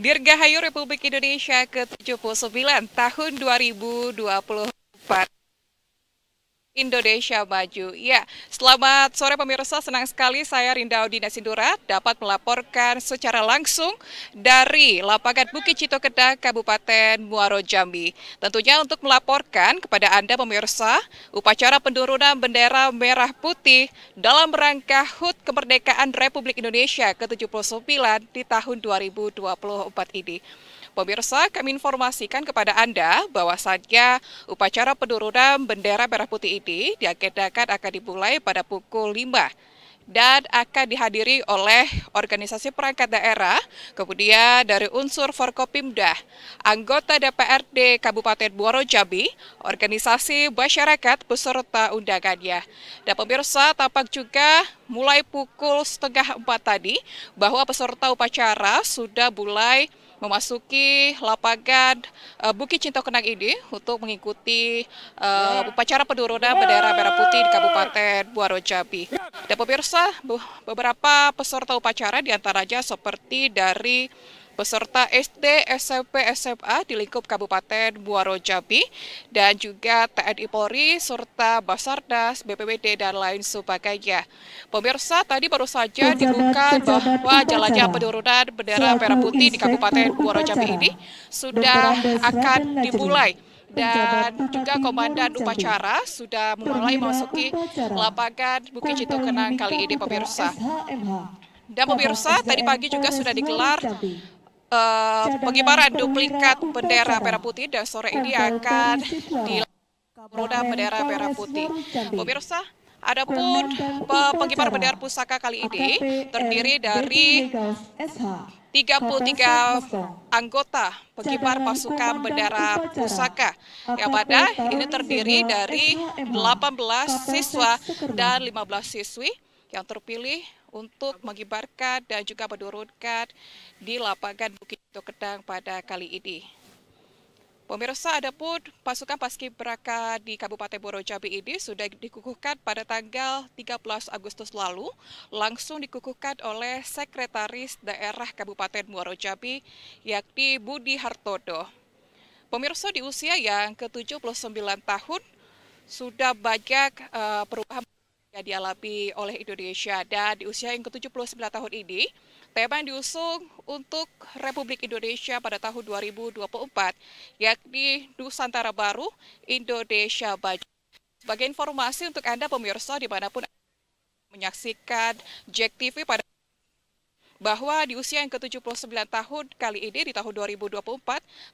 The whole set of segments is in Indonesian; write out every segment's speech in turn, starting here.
Dirgahayu Republik Indonesia ke-79 tahun puluh Indonesia Maju. Ya, selamat sore pemirsa. Senang sekali saya Rinda Audina Sindura dapat melaporkan secara langsung dari lapangan Bukit Cito Kedah, Kabupaten Muaro Jambi. Tentunya untuk melaporkan kepada Anda pemirsa upacara penurunan bendera merah putih dalam rangka HUT Kemerdekaan Republik Indonesia ke-79 di tahun 2024 ini. Pemirsa, kami informasikan kepada Anda bahwa bahwasannya upacara penurunan bendera merah putih ini diagendakan akan dimulai pada pukul 5 dan akan dihadiri oleh organisasi perangkat daerah, kemudian dari unsur Forkopimda, anggota DPRD Kabupaten Buaro Jambi, organisasi masyarakat beserta undangannya. Dan pemirsa tampak juga mulai pukul setengah empat tadi bahwa peserta upacara sudah mulai memasuki lapangan uh, eh, Bukit Kenang ini untuk mengikuti uh, upacara penurunan bendera merah putih di ya. Kabupaten Buaro Jambi. Dan pemirsa, beberapa peserta upacara diantaranya seperti dari peserta SD, SMP, SMA di lingkup Kabupaten Muaro Jambi, dan juga TNI Polri, serta Basarnas, BPBD, dan lain sebagainya. Pemirsa, tadi baru saja dibuka bahwa jalannya penurunan bendera merah putih di Kabupaten Muaro Jambi ini sudah akan dimulai dan juga komandan upacara sudah mulai memasuki lapangan Bukit Cito Kenang kali ini pemirsa. Dan pemirsa tadi pagi juga sudah digelar uh, pengibaran duplikat bendera merah putih dan sore ini akan dilakukan roda bendera merah putih. Pemirsa, adapun pengibar bendera pusaka kali ini terdiri dari 33 anggota pengibar pasukan bendera pusaka yang pada ini terdiri dari 18 siswa dan 15 siswi yang terpilih untuk mengibarkan dan juga menurunkan di lapangan Bukit Kedang pada kali ini. Pemirsa, adapun pasukan paskibraka di Kabupaten Jambi ini sudah dikukuhkan pada tanggal 13 Agustus lalu, langsung dikukuhkan oleh Sekretaris Daerah Kabupaten Jambi, yakni Budi Hartodo. Pemirsa di usia yang ke-79 tahun, sudah banyak uh, perubahan yang dialami oleh Indonesia. Dan di usia yang ke-79 tahun ini, tema yang diusung untuk Republik Indonesia pada tahun 2024, yakni Nusantara Baru, Indonesia Baju. Sebagai informasi untuk Anda pemirsa dimanapun menyaksikan Jack TV pada bahwa di usia yang ke-79 tahun kali ini di tahun 2024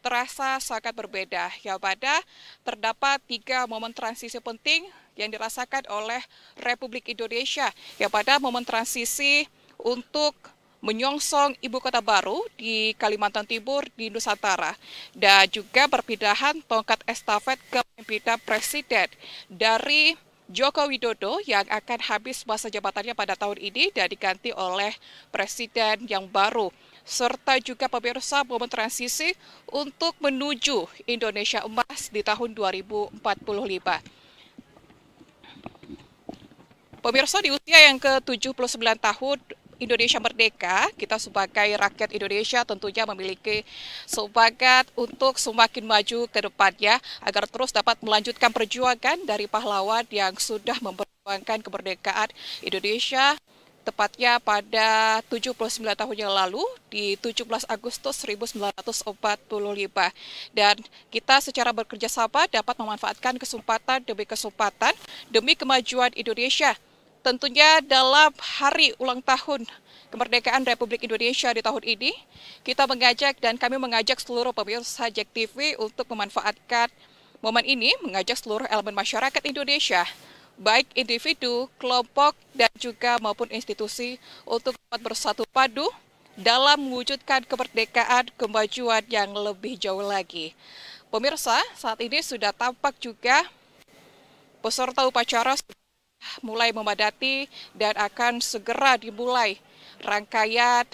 terasa sangat berbeda. Ya pada terdapat tiga momen transisi penting yang dirasakan oleh Republik Indonesia. Ya pada momen transisi untuk menyongsong ibu kota baru di Kalimantan Timur di Nusantara dan juga perpindahan tongkat estafet ke pimpinan presiden dari Joko Widodo yang akan habis masa jabatannya pada tahun ini dan diganti oleh presiden yang baru serta juga pemirsa momen transisi untuk menuju Indonesia emas di tahun 2045. Pemirsa di usia yang ke-79 tahun, Indonesia merdeka, kita sebagai rakyat Indonesia tentunya memiliki semangat untuk semakin maju ke depannya agar terus dapat melanjutkan perjuangan dari pahlawan yang sudah memperjuangkan kemerdekaan Indonesia tepatnya pada 79 tahun yang lalu di 17 Agustus 1945. Dan kita secara bekerja sama dapat memanfaatkan kesempatan demi kesempatan demi kemajuan Indonesia tentunya dalam hari ulang tahun kemerdekaan Republik Indonesia di tahun ini, kita mengajak dan kami mengajak seluruh pemirsa Jack TV untuk memanfaatkan momen ini, mengajak seluruh elemen masyarakat Indonesia, baik individu, kelompok, dan juga maupun institusi untuk dapat bersatu padu dalam mewujudkan kemerdekaan kemajuan yang lebih jauh lagi. Pemirsa, saat ini sudah tampak juga peserta upacara mulai memadati dan akan segera dimulai rangkaian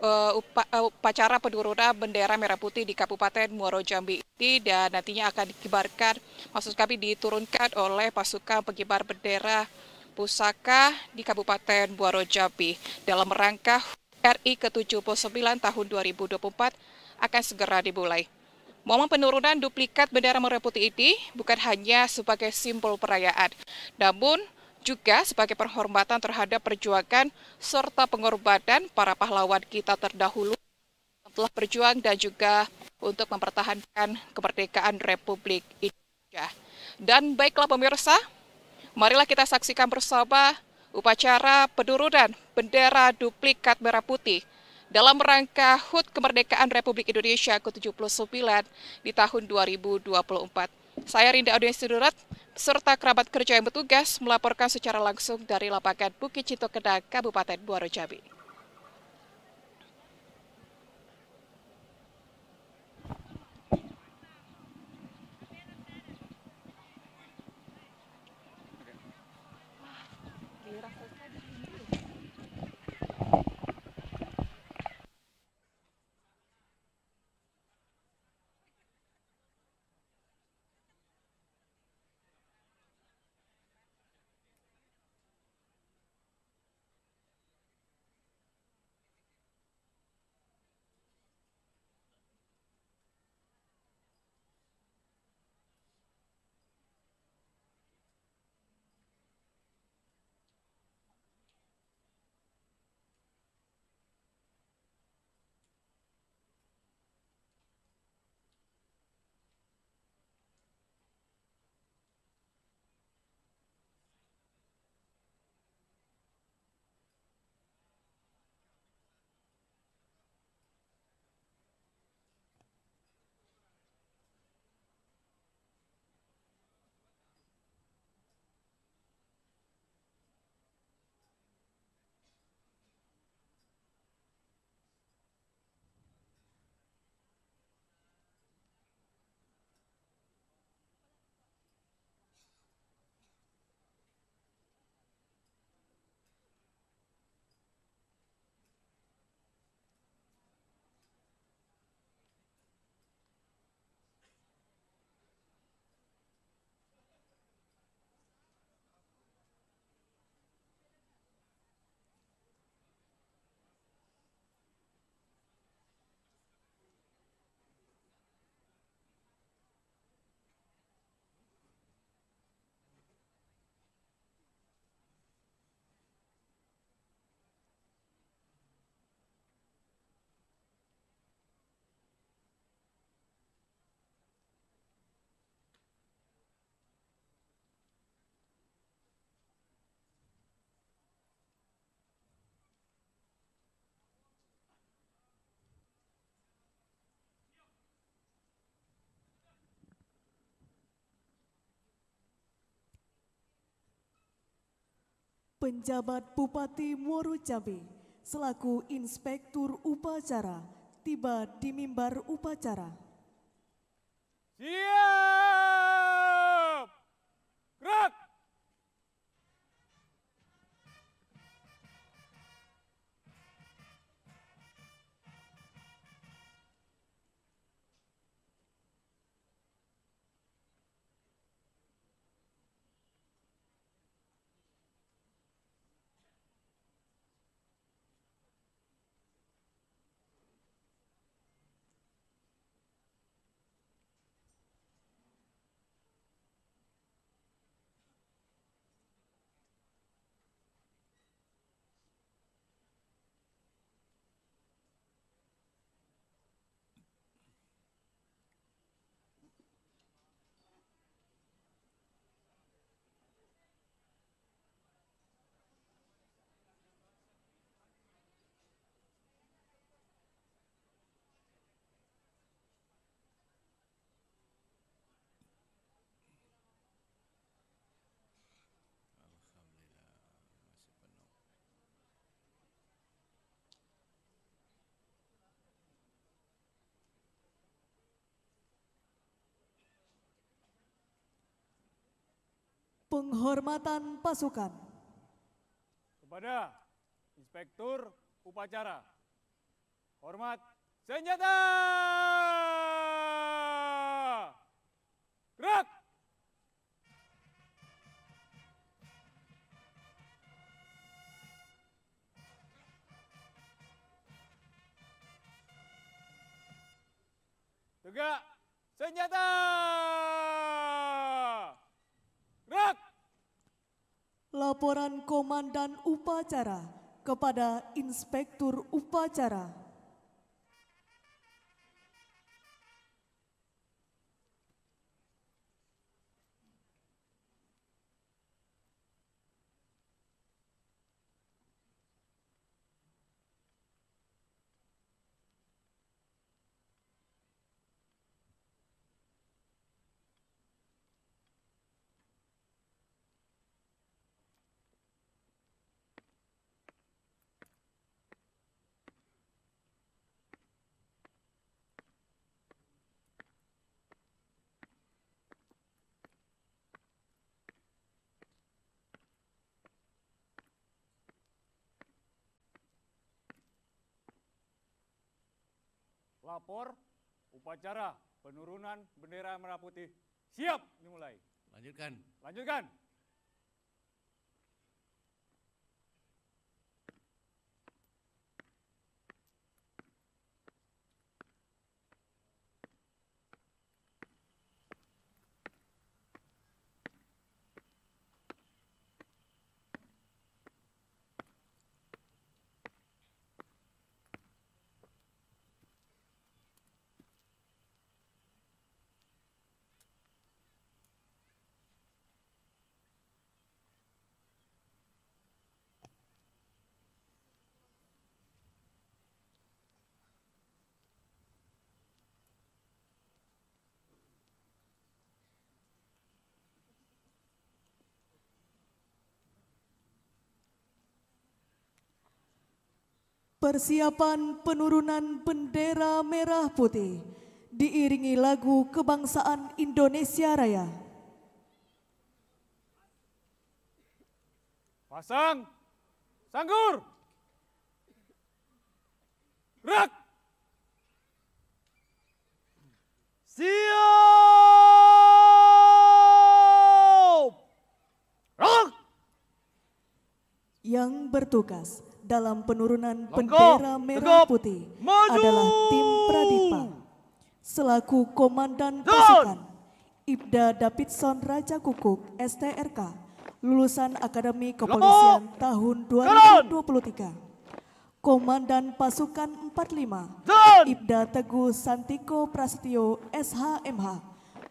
eh, eh, upacara penurunan bendera merah putih di Kabupaten Muaro Jambi ini dan nantinya akan dikibarkan, maksud kami diturunkan oleh pasukan pengibar bendera pusaka di Kabupaten Muaro Jambi dalam rangka RI ke-79 tahun 2024 akan segera dimulai. Momen penurunan duplikat bendera merah putih ini bukan hanya sebagai simbol perayaan, namun juga sebagai perhormatan terhadap perjuangan serta pengorbanan para pahlawan kita terdahulu yang telah berjuang dan juga untuk mempertahankan kemerdekaan Republik Indonesia. Dan baiklah pemirsa, marilah kita saksikan bersama upacara penurunan bendera duplikat merah putih dalam rangka HUT Kemerdekaan Republik Indonesia ke-79 di tahun 2024. Saya Rinda Audien Durat, serta kerabat kerja yang bertugas melaporkan secara langsung dari lapangan Bukit Cito Kedang, Kabupaten Buarujabi. Jambi. Penjabat Bupati Muaro Jambi selaku Inspektur Upacara tiba di mimbar upacara. Siap! penghormatan pasukan. Kepada Inspektur Upacara, hormat senjata! Gerak! Tegak senjata! Gerak! Laporan Komandan Upacara kepada Inspektur Upacara. Lapor, upacara penurunan bendera merah putih. Siap dimulai. Lanjutkan. Lanjutkan. Persiapan penurunan bendera merah putih diiringi lagu kebangsaan Indonesia Raya. Pasang, sanggur, rak, siap, rak. Yang bertugas dalam penurunan bendera merah putih adalah tim Pradipa. Selaku komandan pasukan, Ibda Davidson Raja Kukuk, STRK, lulusan Akademi Kepolisian tahun 2023. Komandan Pasukan 45, Ibda Teguh Santiko Prasetyo, SHMH,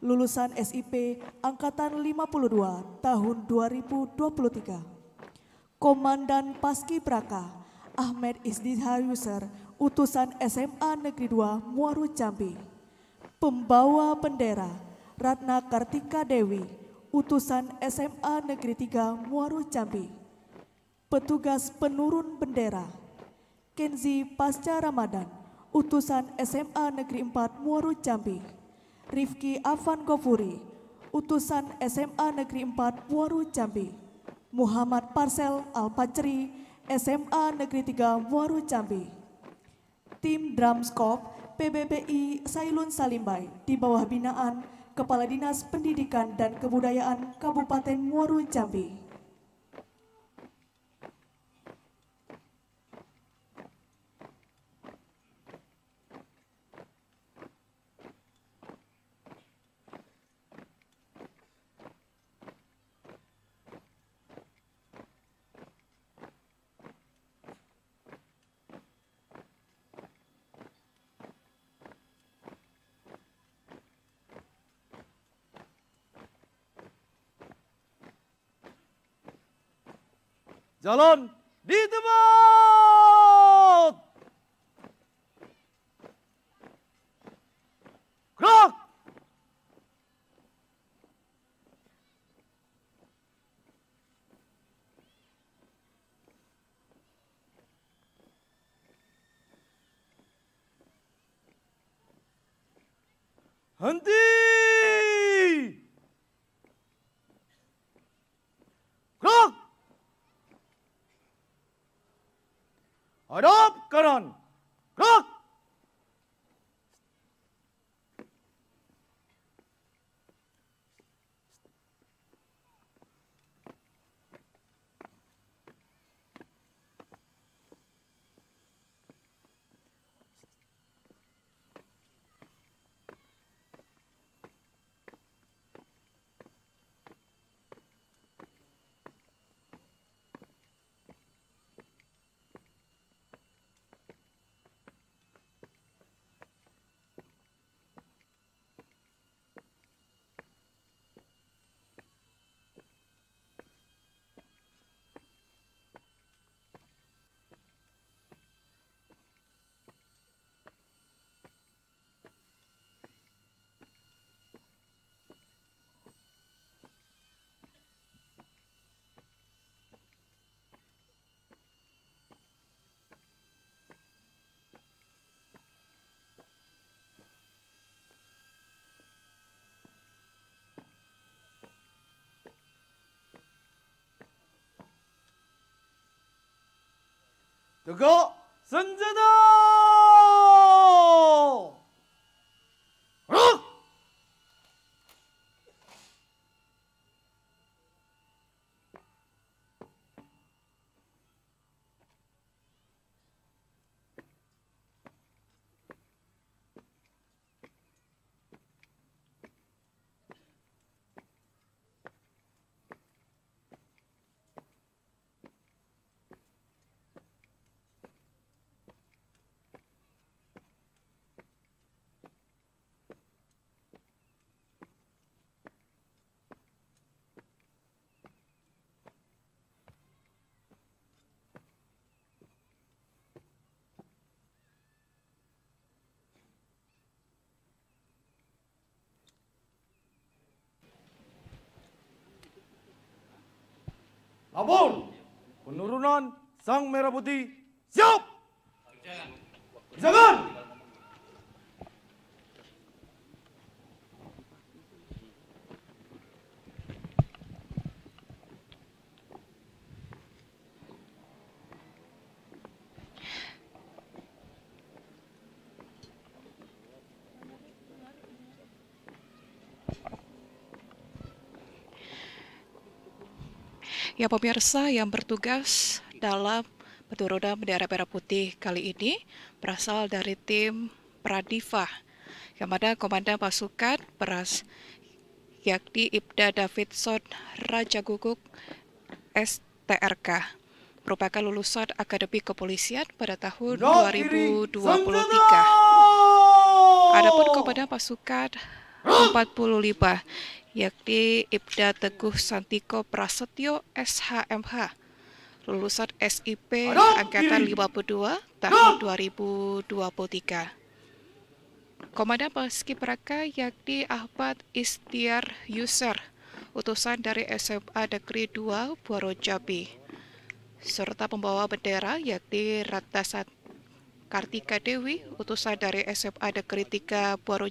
lulusan SIP Angkatan 52 tahun 2023. Komandan Paskibraka Ahmed Isdiha Yuser, utusan SMA Negeri 2 Muaru Jambi. Pembawa bendera Ratna Kartika Dewi, utusan SMA Negeri 3 Muaru Jambi. Petugas penurun bendera Kenzi Pasca Ramadan, utusan SMA Negeri 4 Muaru Jambi. Rifki Afan Gofuri, utusan SMA Negeri 4 Muaru Jambi. Muhammad Parsel Alpacri, SMA Negeri 3 Waru Jambi. Tim Drumskop PBBI Sailun Salimbai di bawah binaan Kepala Dinas Pendidikan dan Kebudayaan Kabupaten Waru Jambi. 저는 리음은 그럼 흔들 हड़प करण 그거 선제다! Kabul. Penurunan Sang Merah Putih siap. Jangan. Jangan. Ya pemirsa yang bertugas dalam Beturoda Bendera Merah Putih kali ini berasal dari tim Pradiva yang mana Komandan Pasukan Beras yakni Ibda Davidson Raja Guguk STRK merupakan lulusan Akademi Kepolisian pada tahun 2023. Adapun Komandan Pasukan 40 lipa, yakni Ibda Teguh Santiko Prasetyo SHMH lulusan SIP angkatan 52 tahun 2023. Komandan Paski yakni Ahmad Istiar Yuser, utusan dari SMA Negeri 2 Buaro Jambi, serta pembawa bendera yakni Ratna Kartika Dewi, utusan dari SMA Negeri 3 Buaro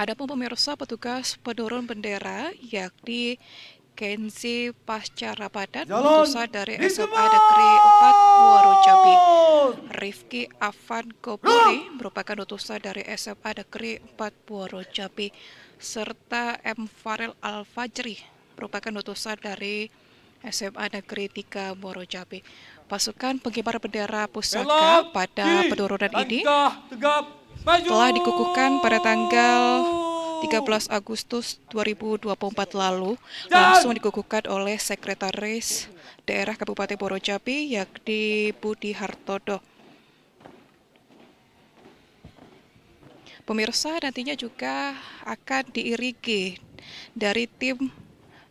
Adapun pemirsa petugas penurun bendera yakni Kenzi Pasca Rapadan Mutusa dari SMA Negeri 4 Muaro Jambi. Rifki Afan Kopuri merupakan utusan dari SMA Negeri 4 Muaro Jambi serta M Farel Al Fajri merupakan utusan dari SMA Negeri 3 Muaro Jambi. Pasukan pengibar bendera pusaka pada penurunan ini telah dikukuhkan pada tanggal 13 Agustus 2024 lalu langsung dikukuhkan oleh Sekretaris Daerah Kabupaten Borojapi yakni Budi Hartodo. Pemirsa nantinya juga akan diirigi dari tim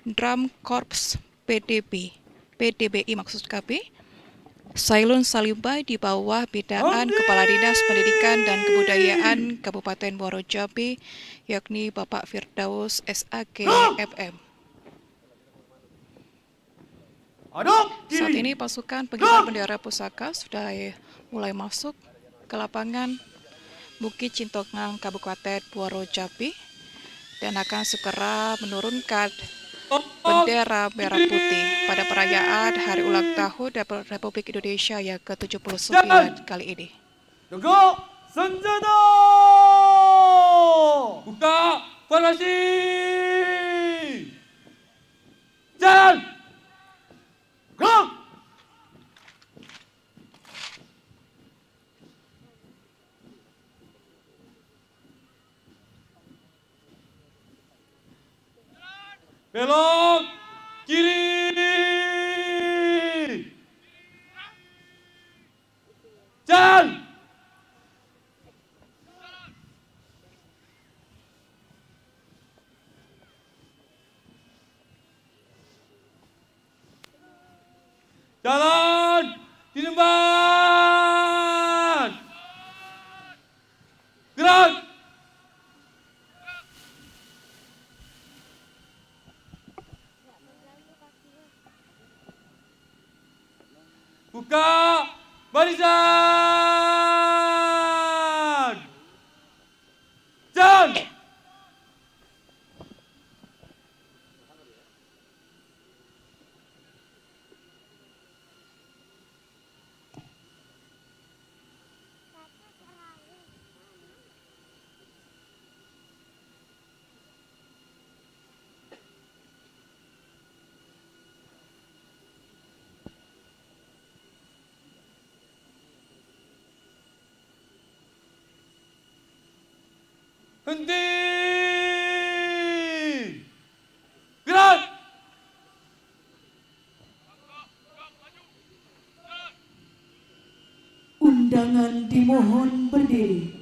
Drum Corps PDB, PDBI maksud kami, Sailun Salimba di bawah bidaan Kepala Dinas Pendidikan dan Kebudayaan Kabupaten Muaro Jambi, yakni Bapak Firdaus SAG FM. Saat ini pasukan pengibar bendera pusaka sudah mulai masuk ke lapangan Bukit Cintongang Kabupaten Muaro Jambi dan akan segera menurunkan bendera merah putih pada perayaan Hari Ulang Tahun Republik Indonesia yang ke-79 kali ini. Tunggu senjata! Buka Jalan! go. Belok kiri. Jalan. Jalan. Ditembak. 국가 말이자 henti gerak undangan dimohon berdiri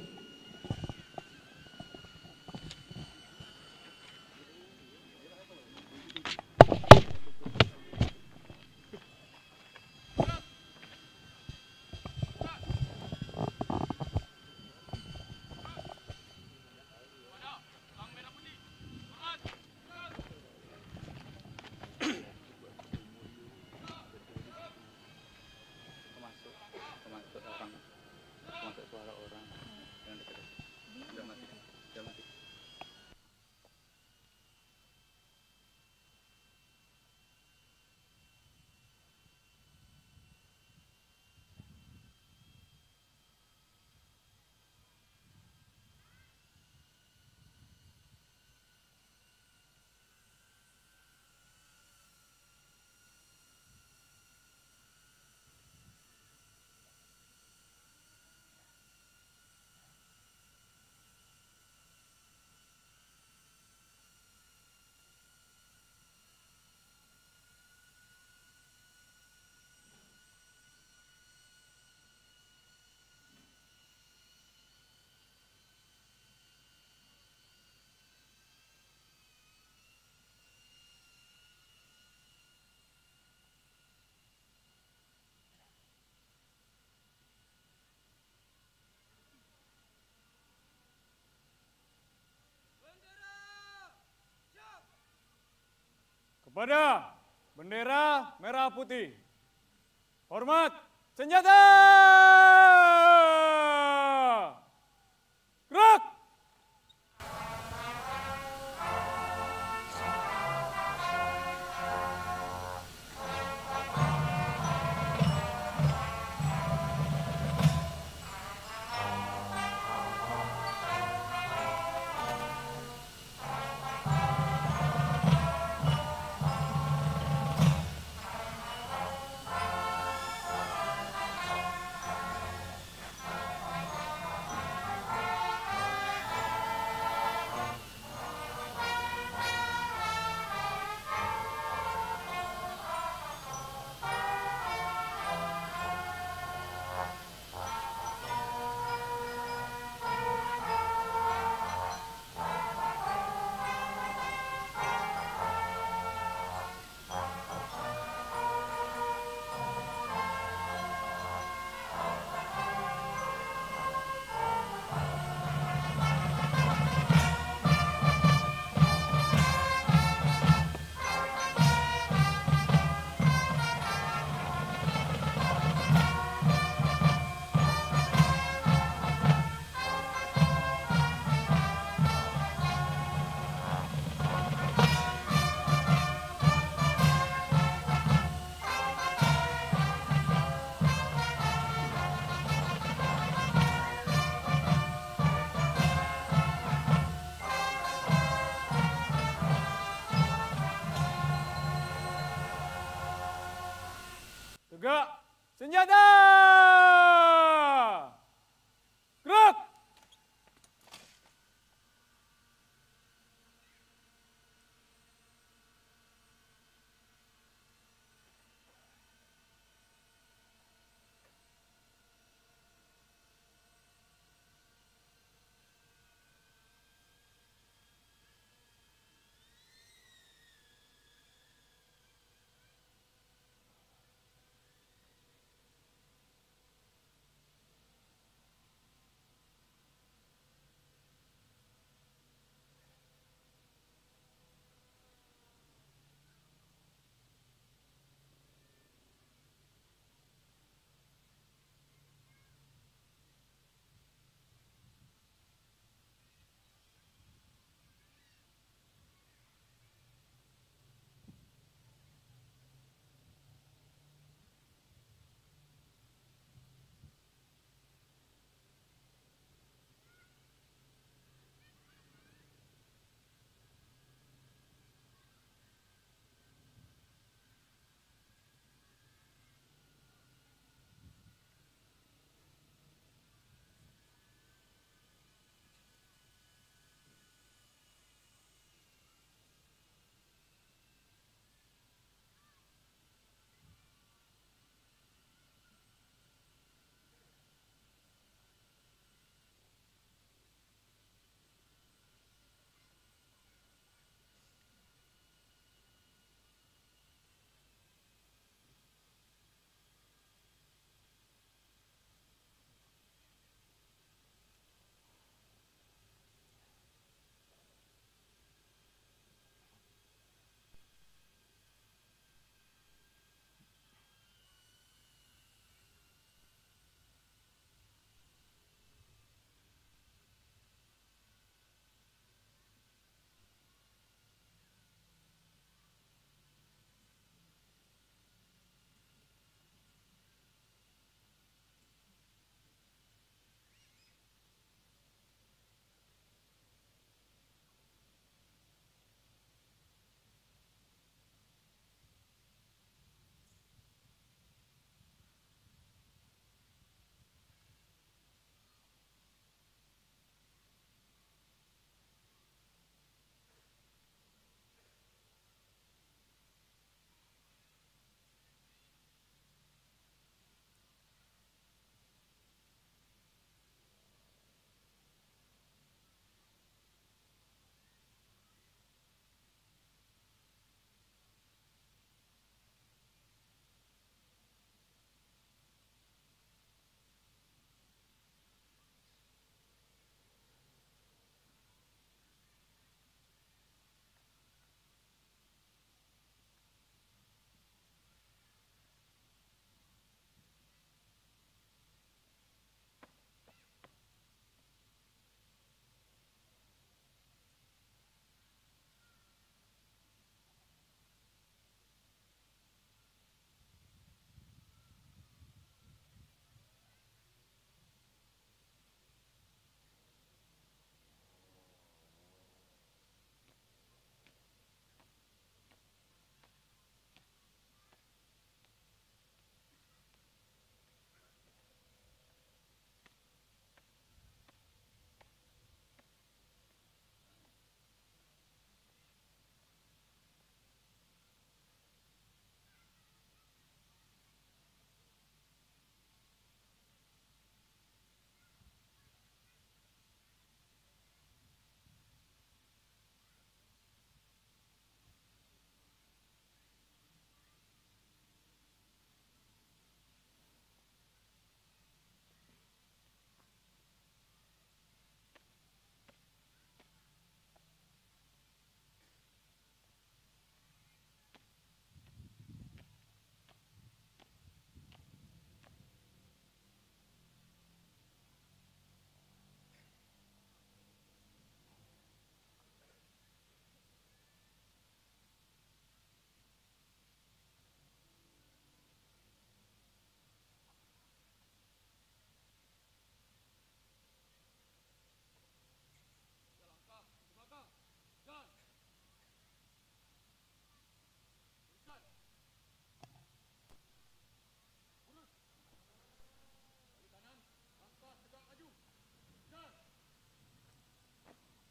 Pada bendera merah putih. Hormat senjata! Gerak!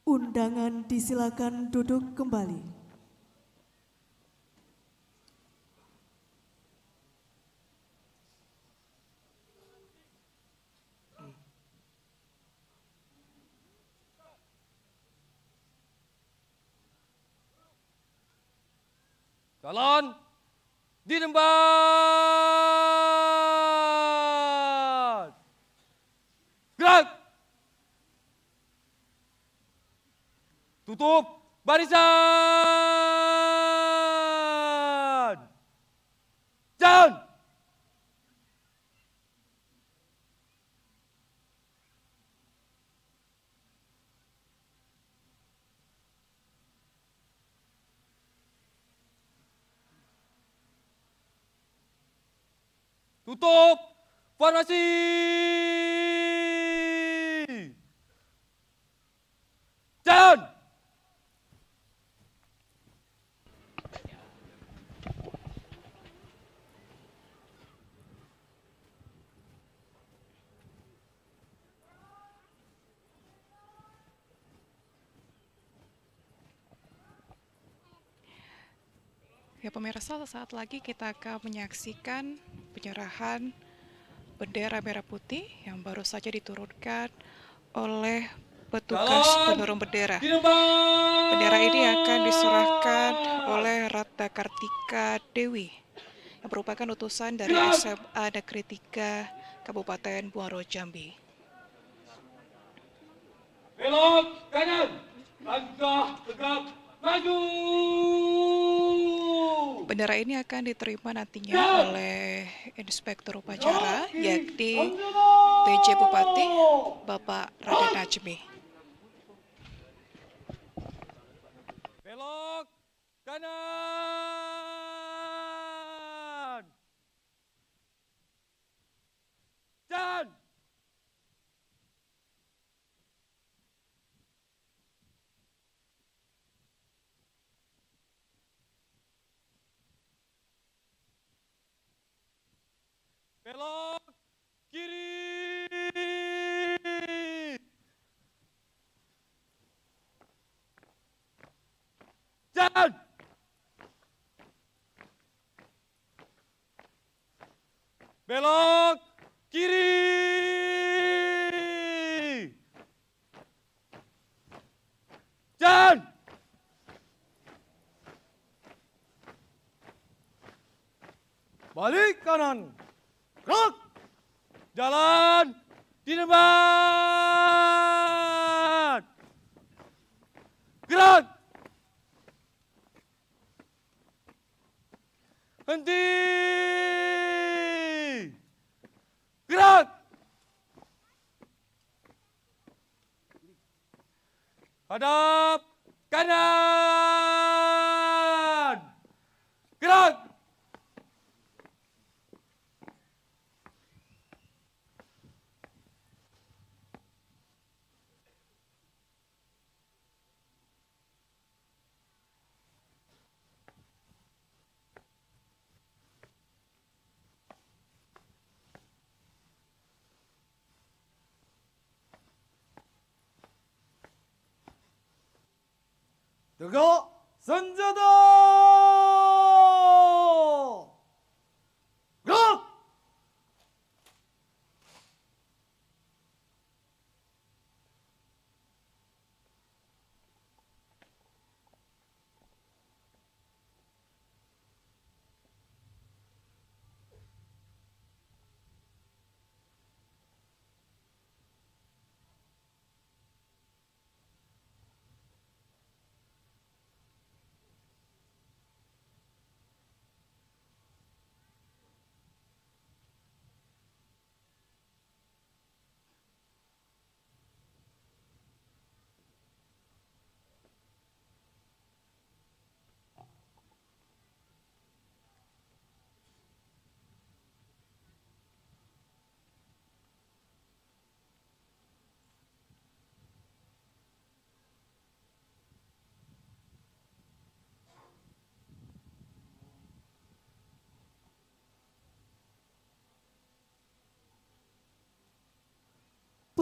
Undangan disilakan duduk kembali. Calon tempat. tutup barisan. Jalan. Tutup formasi. Ya pemirsa, saat lagi kita akan menyaksikan penyerahan bendera merah putih yang baru saja diturunkan oleh petugas penurun bendera. Bendera ini akan diserahkan oleh Rata Kartika Dewi yang merupakan utusan dari SMA Negeri 3 Kabupaten Buaro Jambi. Belok kanan, langkah tegap maju. Bendera ini akan diterima nantinya ya. oleh Inspektur Upacara, yakni PJ Bupati, Bapak Raden Najmi. Belok kanan. Hello. 得高三家道。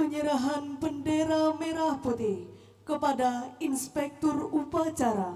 penyerahan bendera merah putih kepada Inspektur Upacara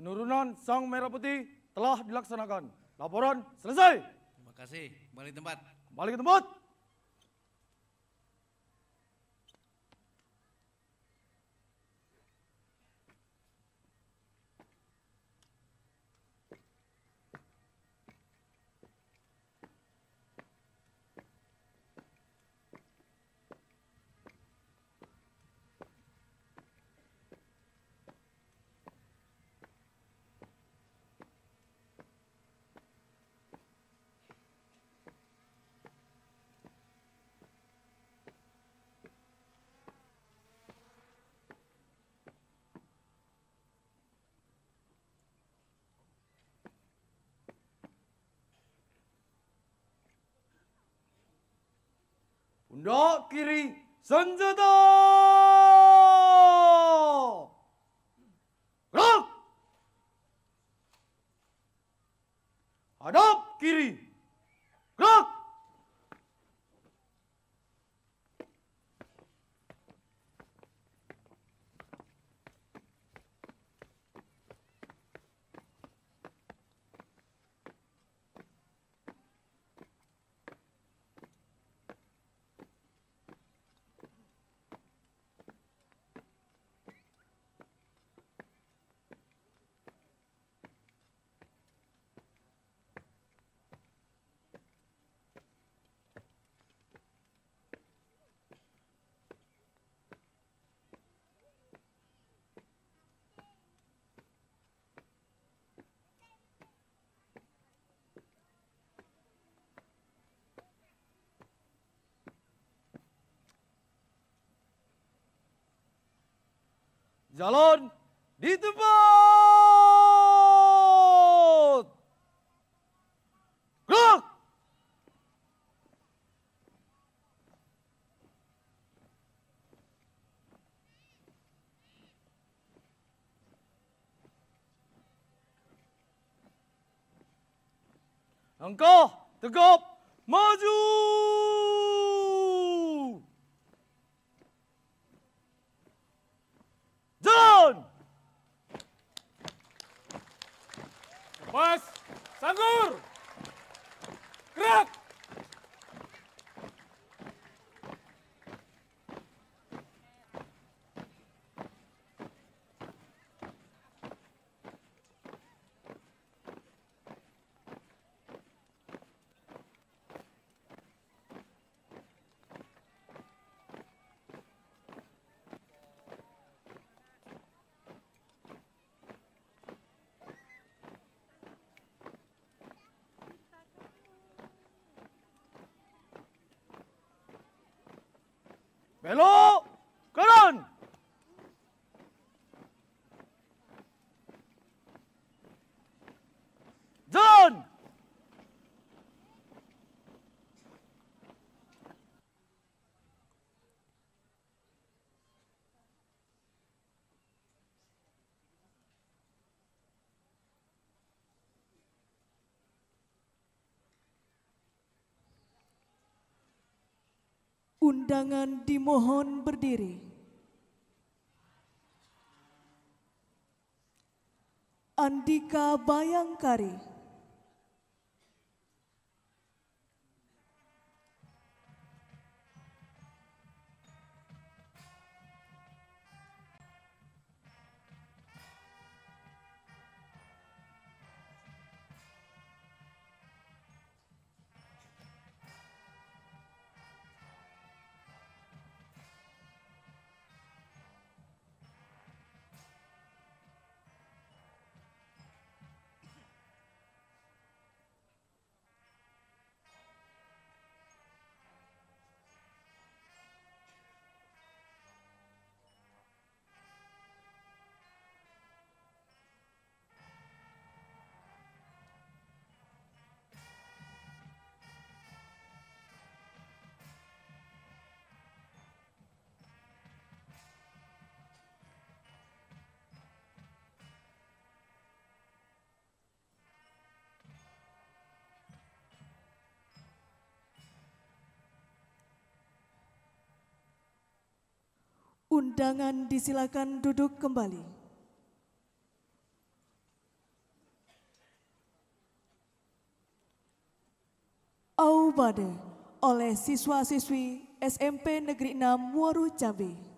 Penurunan sang merah putih telah dilaksanakan. Laporan selesai. Terima kasih. Kembali tempat. Kembali ke tempat. 나끼리 선자다 그럼 아랍끼리 Jalon di tempat. Gok. Engkau tegap maju. Más. Hello，Colon。Undangan dimohon berdiri. Andika Bayangkari. Undangan disilakan duduk kembali. Aubade oleh siswa-siswi SMP Negeri 6 Waru Cabe.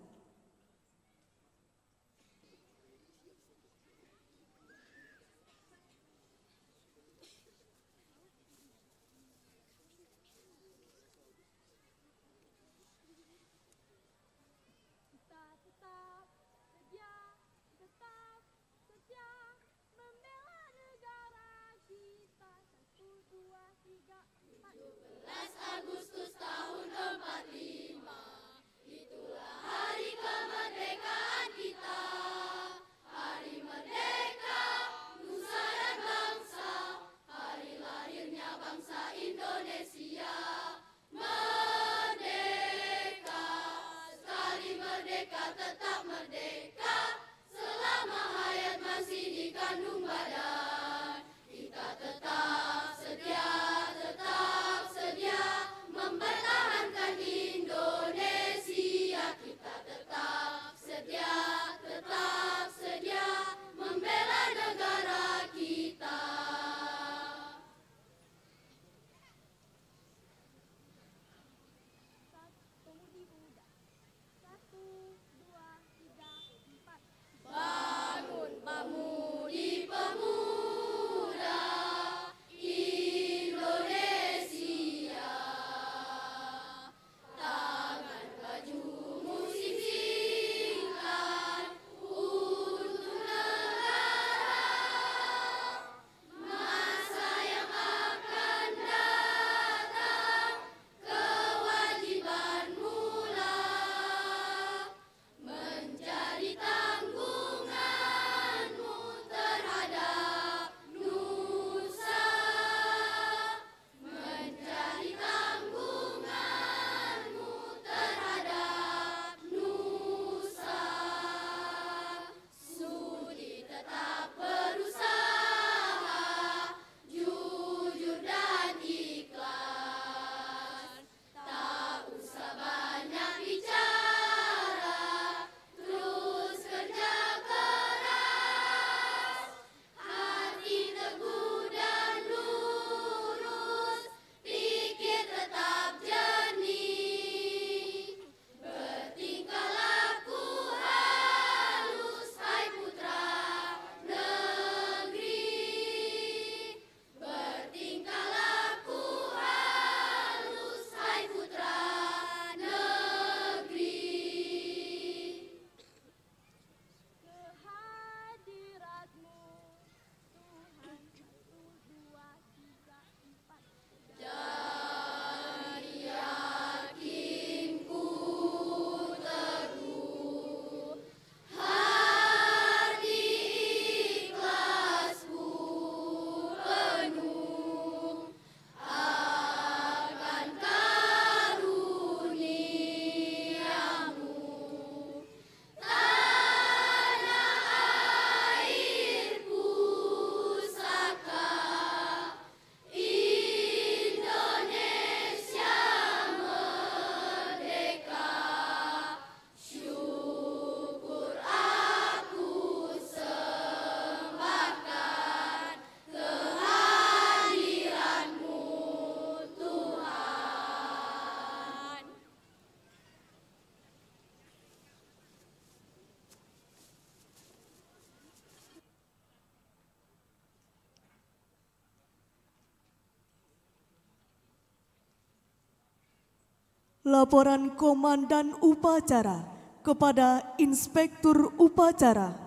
Laporan Komandan Upacara kepada Inspektur Upacara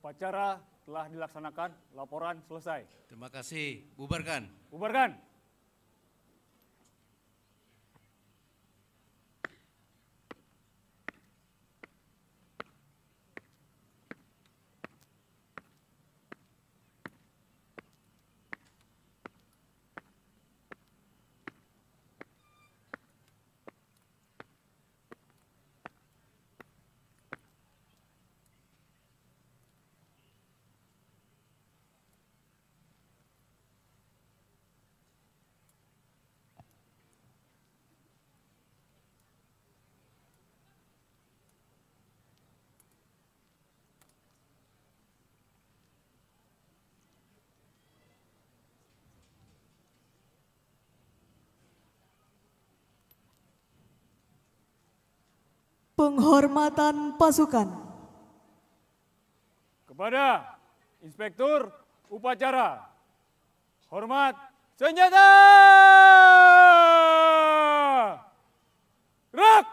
Upacara telah dilaksanakan, laporan selesai. Terima kasih. Bubarkan. Bubarkan. penghormatan pasukan. Kepada Inspektur Upacara, hormat senjata! Rak!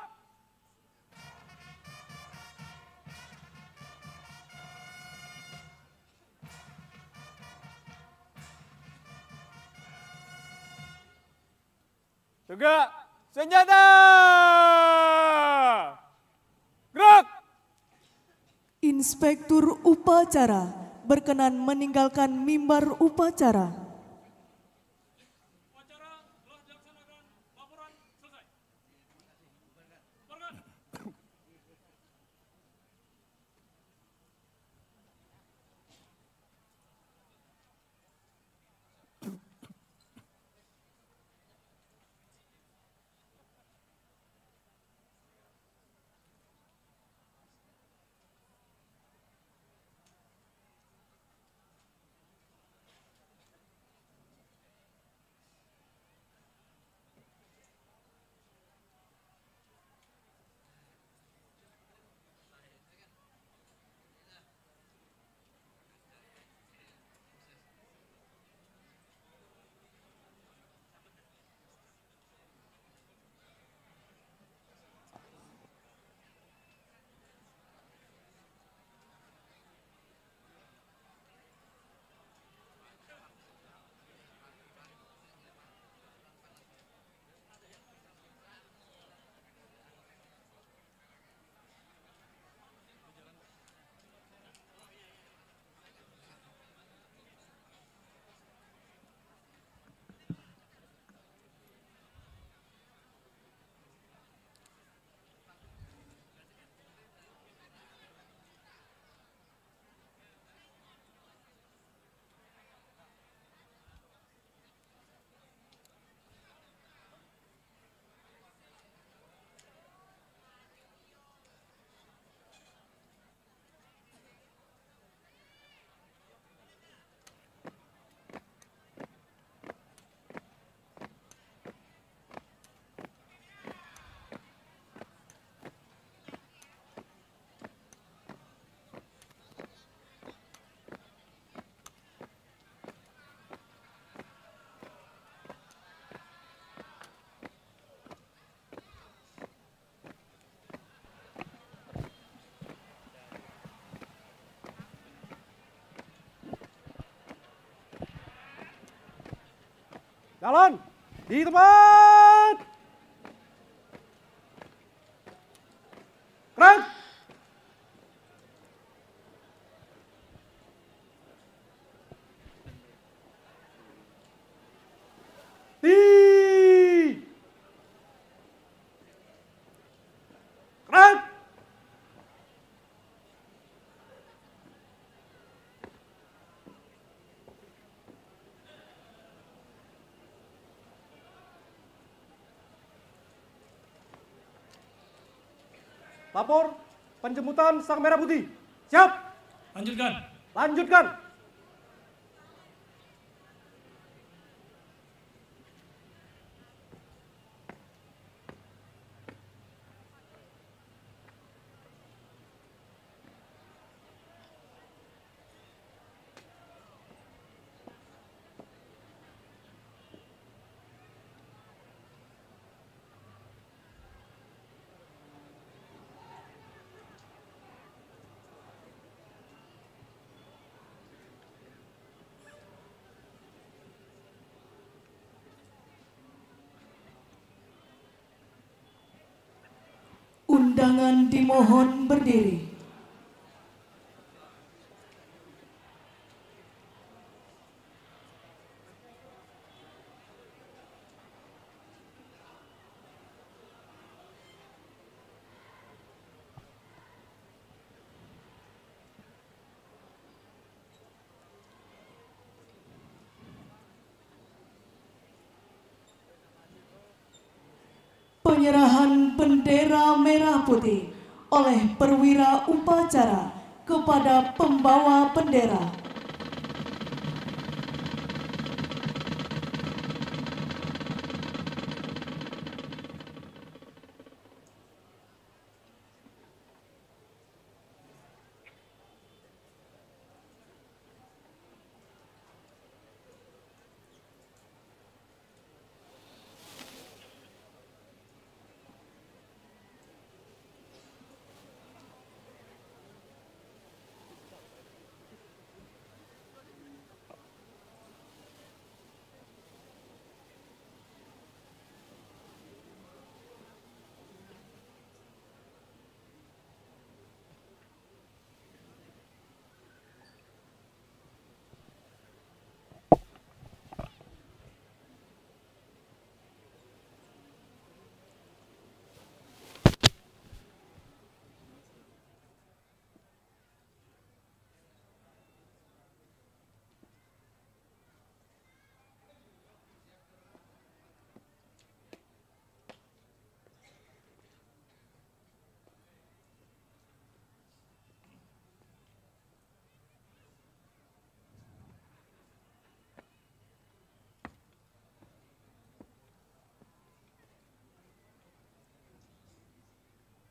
Tegak senjata! Gerak! Inspektur upacara berkenan meninggalkan mimbar upacara. Kalon, di tempat. Lapor penjemputan sang merah putih. Siap. Lanjutkan. Lanjutkan. undangan dimohon berdiri. penyerahan pen. Merah Putih oleh perwira upacara kepada pembawa bendera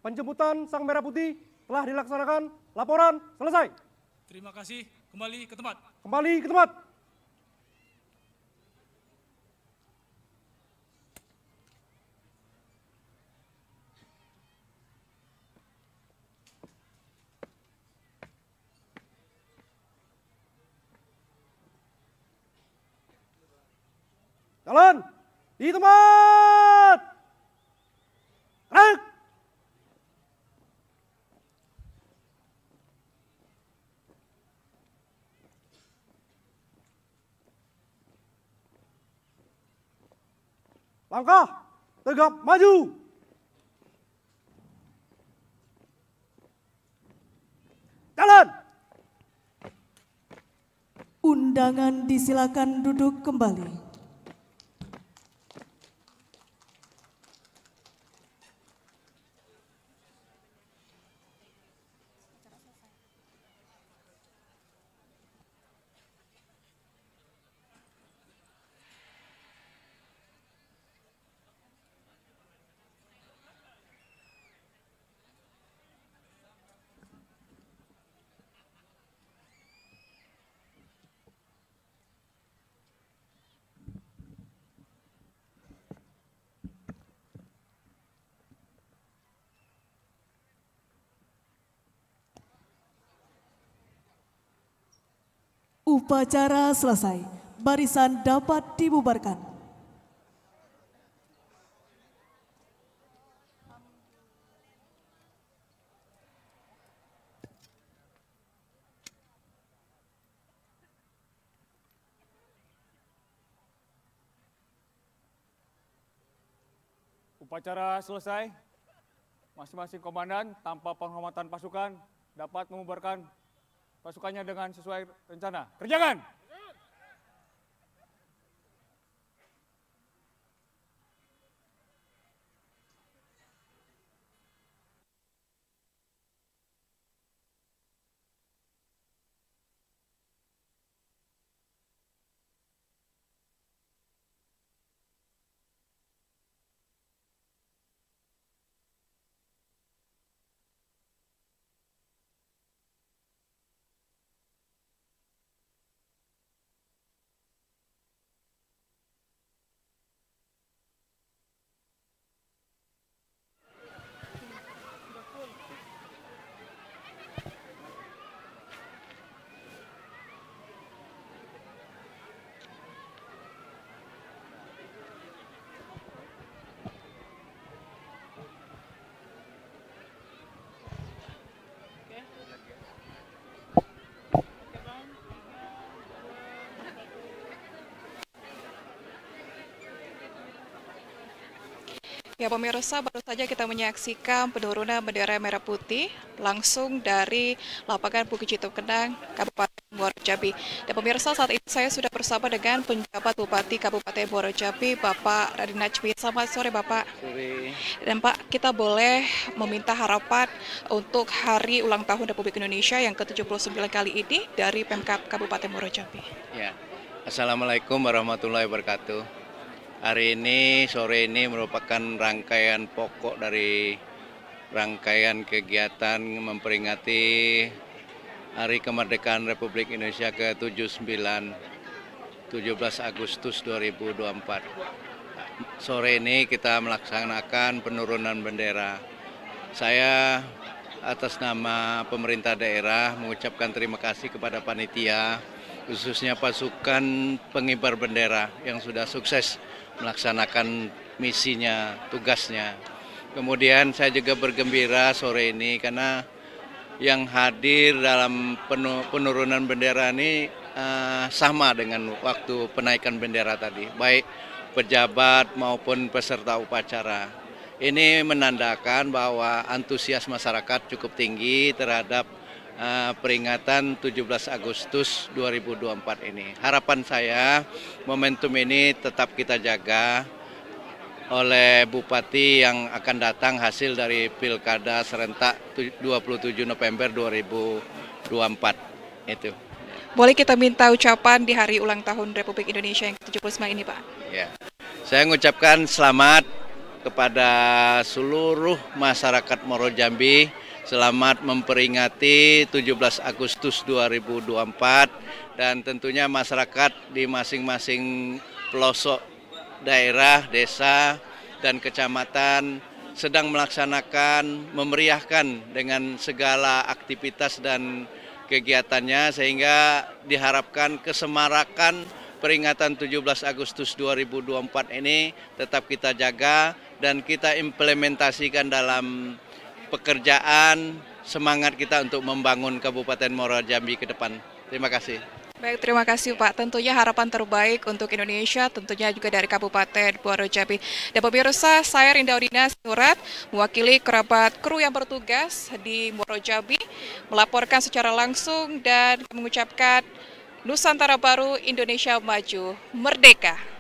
Penjemputan sang merah putih telah dilaksanakan. Laporan selesai. Terima kasih. Kembali ke tempat. Kembali ke tempat. Jalan di tempat. Langkah tegap maju. Jalan. Undangan disilakan duduk kembali. Upacara selesai, barisan dapat dibubarkan. Upacara selesai, masing-masing komandan tanpa penghormatan pasukan dapat membubarkan pasukannya dengan sesuai rencana. Kerjakan! Ya pemirsa, baru saja kita menyaksikan penurunan bendera merah putih langsung dari lapangan Bukit Jitu Kenang, Kabupaten Jambi. Dan pemirsa, saat ini saya sudah bersama dengan penjabat Bupati Kabupaten Jambi, Bapak Radin Najmi. Selamat sore, Bapak. Sore. Dan Pak, kita boleh meminta harapan untuk Hari Ulang Tahun Republik Indonesia yang ke-79 kali ini dari Pemkap Kabupaten Jambi. Ya. Assalamualaikum warahmatullahi wabarakatuh. Hari ini, sore ini merupakan rangkaian pokok dari rangkaian kegiatan memperingati Hari Kemerdekaan Republik Indonesia ke-79, 17 Agustus 2024. Sore ini kita melaksanakan penurunan bendera. Saya atas nama pemerintah daerah mengucapkan terima kasih kepada panitia, khususnya pasukan pengibar bendera yang sudah sukses melaksanakan misinya, tugasnya. Kemudian saya juga bergembira sore ini karena yang hadir dalam penurunan bendera ini uh, sama dengan waktu penaikan bendera tadi, baik pejabat maupun peserta upacara. Ini menandakan bahwa antusias masyarakat cukup tinggi terhadap Eh, peringatan 17 Agustus 2024 ini. Harapan saya momentum ini tetap kita jaga oleh Bupati yang akan datang hasil dari Pilkada serentak 27 November 2024 itu. Boleh kita minta ucapan di hari ulang tahun Republik Indonesia yang ke-75 ini, Pak? Ya. Saya mengucapkan selamat kepada seluruh masyarakat Moro Jambi Selamat memperingati 17 Agustus 2024 dan tentunya masyarakat di masing-masing pelosok daerah, desa, dan kecamatan sedang melaksanakan, memeriahkan dengan segala aktivitas dan kegiatannya sehingga diharapkan kesemarakan peringatan 17 Agustus 2024 ini tetap kita jaga dan kita implementasikan dalam pekerjaan, semangat kita untuk membangun Kabupaten Muara Jambi ke depan. Terima kasih. Baik, terima kasih Pak. Tentunya harapan terbaik untuk Indonesia, tentunya juga dari Kabupaten Muaro Jambi. Dan pemirsa, saya Rinda Odina Surat mewakili kerabat kru yang bertugas di Muaro Jambi, melaporkan secara langsung dan mengucapkan Nusantara Baru Indonesia Maju, Merdeka!